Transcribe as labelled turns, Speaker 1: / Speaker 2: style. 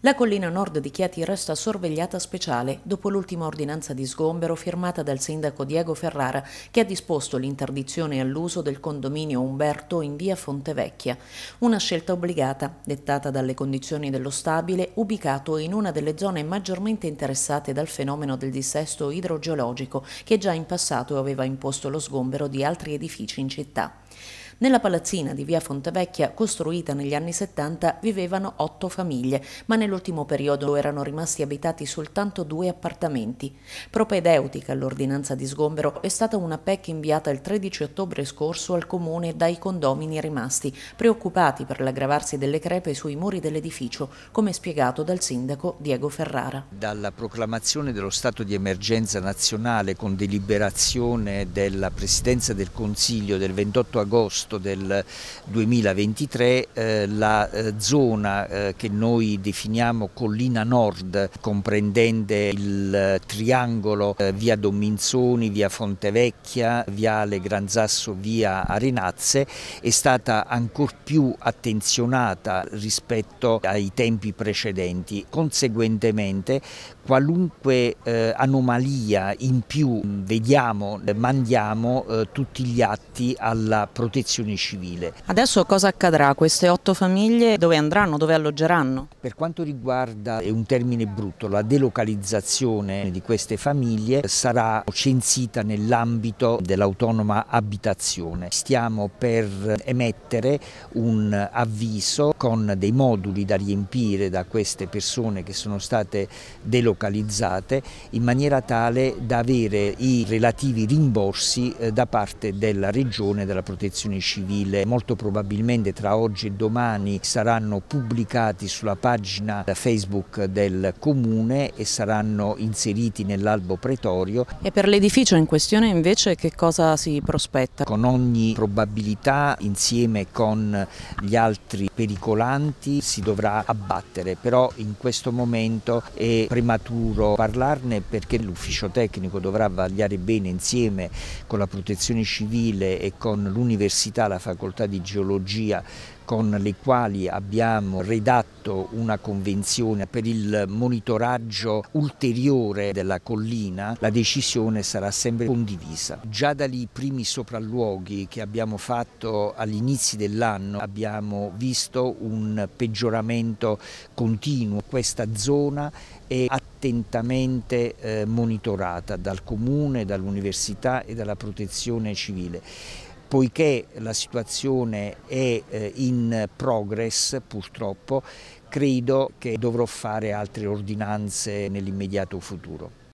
Speaker 1: La collina nord di Chieti resta sorvegliata speciale dopo l'ultima ordinanza di sgombero firmata dal sindaco Diego Ferrara che ha disposto l'interdizione all'uso del condominio Umberto in via Fontevecchia, una scelta obbligata dettata dalle condizioni dello stabile ubicato in una delle zone maggiormente interessate dal fenomeno del dissesto idrogeologico che già in passato aveva imposto lo sgombero di altri edifici in città. Nella palazzina di via Fontevecchia, costruita negli anni 70, vivevano otto famiglie, ma nell'ultimo periodo erano rimasti abitati soltanto due appartamenti. Propedeutica all'ordinanza di sgombero è stata una PEC inviata il 13 ottobre scorso al comune dai condomini rimasti, preoccupati per l'aggravarsi delle crepe sui muri dell'edificio, come spiegato dal sindaco Diego Ferrara.
Speaker 2: Dalla proclamazione dello stato di emergenza nazionale con deliberazione della Presidenza del Consiglio del 28 agosto agosto del 2023 eh, la eh, zona eh, che noi definiamo collina nord comprendente il eh, triangolo eh, via Dominzoni, via Fontevecchia, viale Gran Sasso, via Arenazze è stata ancor più attenzionata rispetto ai tempi precedenti. Conseguentemente qualunque eh, anomalia in più vediamo, mandiamo tutti gli atti alla protezione protezione civile.
Speaker 1: Adesso cosa accadrà? Queste otto famiglie dove andranno, dove alloggeranno?
Speaker 2: Per quanto riguarda, è un termine brutto, la delocalizzazione di queste famiglie sarà censita nell'ambito dell'autonoma abitazione. Stiamo per emettere un avviso con dei moduli da riempire da queste persone che sono state delocalizzate in maniera tale da avere i relativi rimborsi eh, da parte della regione della protezione civile civile molto probabilmente tra oggi e domani saranno pubblicati sulla pagina Facebook del Comune e saranno inseriti nell'albo pretorio. E per l'edificio in questione invece che cosa si prospetta? Con ogni probabilità insieme con gli altri pericolanti si dovrà abbattere, però in questo momento è prematuro parlarne perché l'ufficio tecnico dovrà vagliare bene insieme con la protezione civile e con l'università l'università, la facoltà di geologia con le quali abbiamo redatto una convenzione per il monitoraggio ulteriore della collina, la decisione sarà sempre condivisa. Già dai primi sopralluoghi che abbiamo fatto all'inizio dell'anno abbiamo visto un peggioramento continuo. Questa zona è attentamente eh, monitorata dal comune, dall'università e dalla protezione civile poiché la situazione è eh, in progress purtroppo, credo che dovrò fare altre ordinanze nell'immediato futuro.